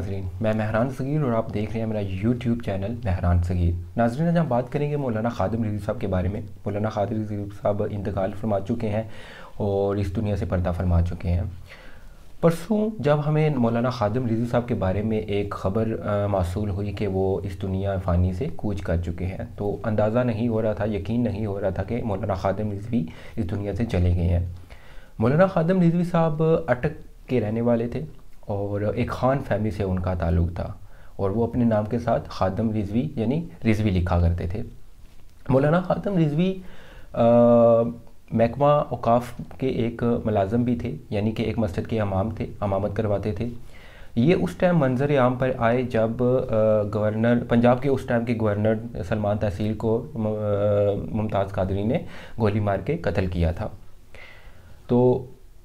नाजरीन मैं महरान सगीर और आप देख रहे हैं मेरा यूट्यूब चैनल महरान सगीर नाजरीन आज हम बात करेंगे मौलाना खादम रजीब साहब के बारे में मौलाना खादम रजीब साहब इंतकाल फरमा चुके हैं और इस दुनिया से पर्दा फरमा चुके हैं परसों जब हमें मौलाना खादम रजी साहब के बारे में एक खबर मासूल हुई कि वो इस दुनिया फ़ानी से कूच कर चुके हैं तो अंदाज़ा नहीं हो रहा था यकीन नहीं हो रहा था कि मौलाना खादम रिजवी इस दुनिया से चले गए हैं मौलाना खादम रिजवी साहब अटक के रहने वाले थे और एक खान फैमिली से उनका ताल्लुक था और वो अपने नाम के साथ खादम रिजवी यानी रिजवी लिखा करते थे मौलाना खादम रिजवी महकमा अवकाफ के एक मलाजम भी थे यानी कि एक मस्जिद के अमाम थे अमामत करवाते थे ये उस टाइम मंजर आम पर आए जब गवर्नर पंजाब के उस टाइम के गवर्नर सलमान तहसील को मुमताज़ कादरी ने गोली मार के कत्ल किया था तो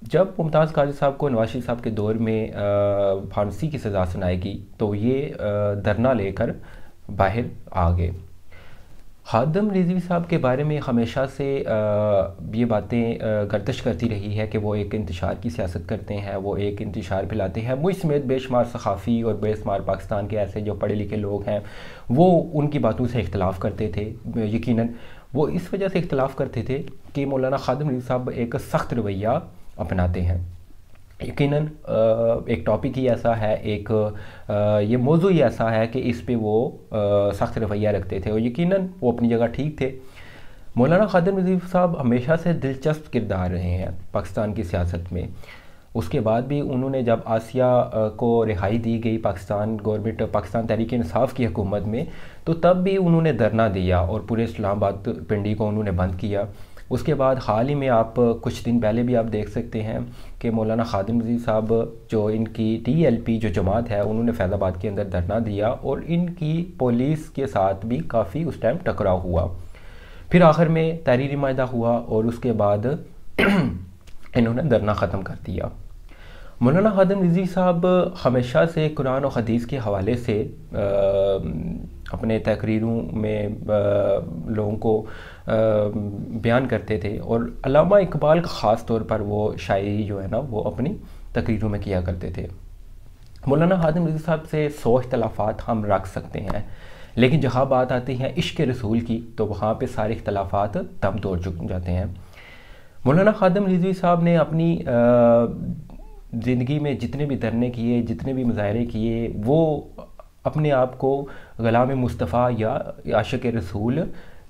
जब मुमताज़ काजी साहब को नवाशी साहब के दौर में फांसी की सज़ा सुनाई गई तो ये धरना लेकर बाहर आ गए हादम रिजवी साहब के बारे में हमेशा से ये बातें गर्दश करती रही है कि वो एक इंतशार की सियासत करते हैं वो एक इंतशार फैलाते हैं मुझ समेत बेशुमार सकाफ़ी और बेशुमार पाकिस्तान के ऐसे जो पढ़े लिखे लोग हैं वो उनकी बातों से इख्तलाफ़ करते थे यकीनन वो इस वजह से इख्तलाफ़ करते थे कि मौलाना खादम रिजवी साहब एक सख्त रवैया अपनाते हैं यकीन एक टॉपिक ही ऐसा है एक ये मौजू ही ऐसा है कि इस पर वो सख्त रवैया रखते थे और यकीन वो अपनी जगह ठीक थे मौलाना खादर नजीफ साहब हमेशा से दिलचस्प किरदार रहे हैं पाकिस्तान की सियासत में उसके बाद भी उन्होंने जब आसिया को रिहाई दी गई पाकिस्तान गवर्नमेंट पाकिस्तान तहरीक इंसाफ की हुकूमत में तो तब भी उन्होंने धरना दिया और पूरे इस्लामाबाद पिंडी को उन्होंने बंद किया उसके बाद हाल ही में आप कुछ दिन पहले भी आप देख सकते हैं कि मौलाना खादिम नजीर साहब जो इनकी टीएलपी जो जमात है उन्होंने फैज़ाबाद के अंदर धरना दिया और इनकी पुलिस के साथ भी काफ़ी उस टाइम टकराव हुआ फिर आखिर में तहरीरी माहा हुआ और उसके बाद इन्होंने धरना ख़त्म कर दिया मौलाना खादम नजीर साहब हमेशा से कुरान और हदीस के हवाले से आ, अपने तकरीरों में लोगों को बयान करते थे और अलामा इकबाल का ख़ास तौर पर वो शायरी जो है ना वो अपनी तकरीरों में किया करते थे मौलाना हादिम रजी साहब से सौ अख्तलाफ़ात हम रख सकते हैं लेकिन जहाँ बात आती है इश्क रसूल की तो वहाँ पर सारे इख्तलाफात दम तोड़ चुक जाते हैं मौलाना खादम रिजवी साहब ने अपनी ज़िंदगी में जितने भी धरने किए जितने भी मुजाहरे किए वो अपने आप को गलाम मुस्तफ़ा या आशक रसूल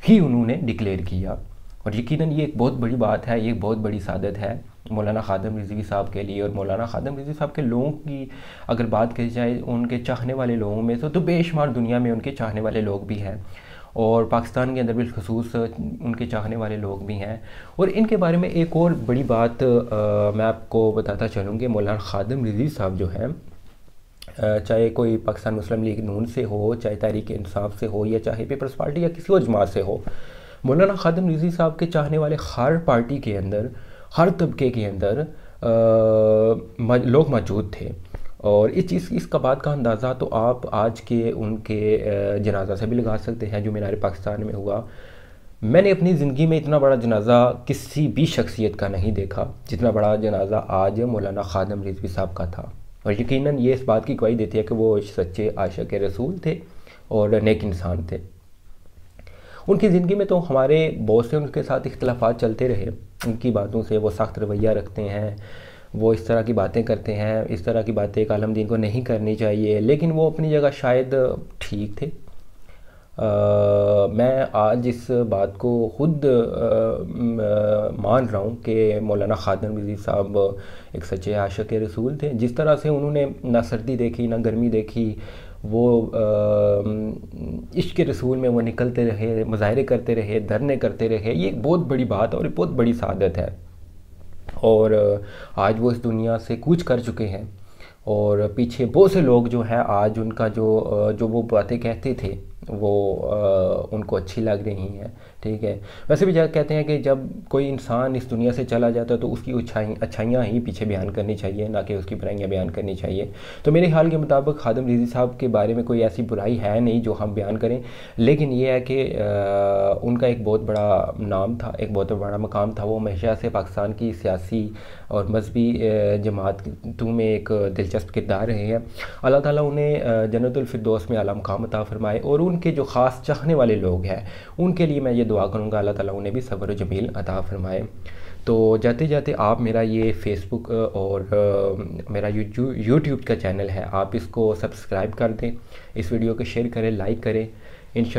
ही उन्होंने डिक्लेयर किया और यकीनन ये एक बहुत बड़ी बात है ये एक बहुत बड़ी सादत है मौलाना खादम रिजवी साहब के लिए और मौलाना खादम रिजवी साहब के लोगों की अगर बात की जाए उनके चाहने वाले लोगों में तो, तो बेशुमार दुनिया में उनके चाहने वाले लोग भी हैं और पाकिस्तान के अंदर बिलखसूस उनके चाहने वाले लोग भी हैं और इनके बारे में एक और बड़ी बात आ, मैं आपको बताता चलूँगी मौलाना खादम रिजवी साहब जो हैं चाहे कोई पाकिस्तान मुस्लिम लीग नून से हो चाहे तहरीक इंसाफ से हो या चाहे पीपल्स पार्टी या किसी और जमात से हो मौलाना खादम रिजी साहब के चाहने वाले हर पार्टी के अंदर हर तबके के अंदर लोग मौजूद थे और इस चीज़ इसका बात का अंदाज़ा तो आप आज के उनके जनाजा से भी लगा सकते हैं जो मीनार पाकिस्तान में हुआ मैंने अपनी ज़िंदगी में इतना बड़ा जनाजा किसी भी शख्सियत का नहीं देखा जितना बड़ा जनाजा आज मौलाना खादम रिजवी साहब का था और यकीनन ये इस बात की गवाही देती है कि वो सच्चे आशा के रसूल थे और नेक इंसान थे उनकी ज़िंदगी में तो हमारे बहुत से उनके साथ इख्तलाफा चलते रहे उनकी बातों से वो सख्त रवैया रखते हैं वो इस तरह की बातें करते हैं इस तरह की बातें एक आलमदीन को नहीं करनी चाहिए लेकिन वो अपनी जगह शायद ठीक थे आ, मैं आज इस बात को खुद मान रहा हूँ कि मौलाना खादन वजीर साहब एक सच्चे आशक रसूल थे जिस तरह से उन्होंने ना सर्दी देखी ना गर्मी देखी वो इश्क रसूल में वो निकलते रहे मुजाहरे करते रहे धरने करते रहे ये एक बहुत बड़ी बात और बहुत बड़ी सादत है और आज वो इस दुनिया से कूच कर चुके हैं और पीछे बहुत से लोग जो हैं आज उनका जो जो वो बातें कहते थे वो आ, उनको अच्छी लग रही हैं ठीक है वैसे भी जहाँ कहते हैं कि जब कोई इंसान इस दुनिया से चला जाता है तो उसकी अच्छाई अच्छाइयाँ ही पीछे बयान करनी चाहिए ना कि उसकी बुराइयाँ बयान करनी चाहिए तो मेरे ख्याल के मुताबिक खादम रिजी साहब के बारे में कोई ऐसी बुराई है नहीं जो हम बयान करें लेकिन ये है कि उनका एक बहुत बड़ा नाम था एक बहुत बड़ा मकाम था वो हमेशा से पाकिस्तान की सियासी और मजहबी जमातों में एक दिलचस्प किरदार रहे हैं अल्लाह ताला उन्हें जन्नतफरदोस में आलम मकाम अता फ़रमाए और उन उनके के जो ख़ास चाहने वाले लोग हैं उनके लिए मैं ये दुआ करूँगा अल्लाह ताला उन्हें भी सब्र जमील अता फरमाए तो जाते जाते आप मेरा ये फेसबुक और मेरा यूट्यूब का चैनल है आप इसको सब्सक्राइब कर दें इस वीडियो को शेयर करें लाइक करें इन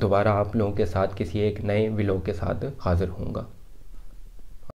दोबारा आप लोगों के साथ किसी एक नए व्लॉग के साथ हाज़िर होंगे